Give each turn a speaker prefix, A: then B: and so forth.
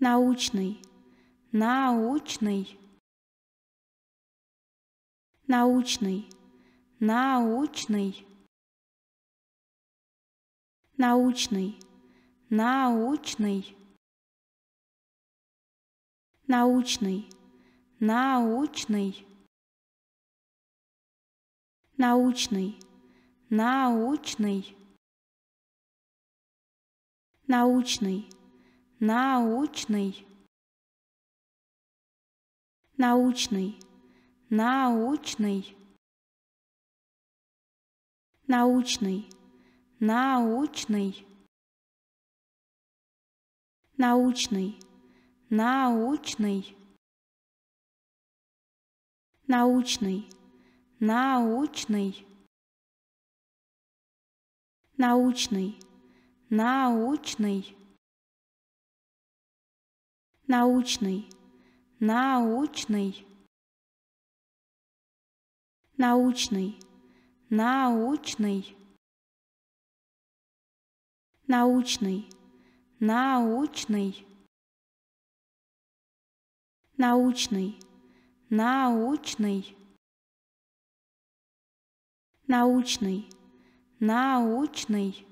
A: научный, научный, научный, научный, научный, научный, научный, научный, научный, научный, научный научный, научный, научный, научный, научный, научный, научный, научный, научный, научный, научный научный, научный, научный, научный, научный, научный, научный, научный, научный, научный.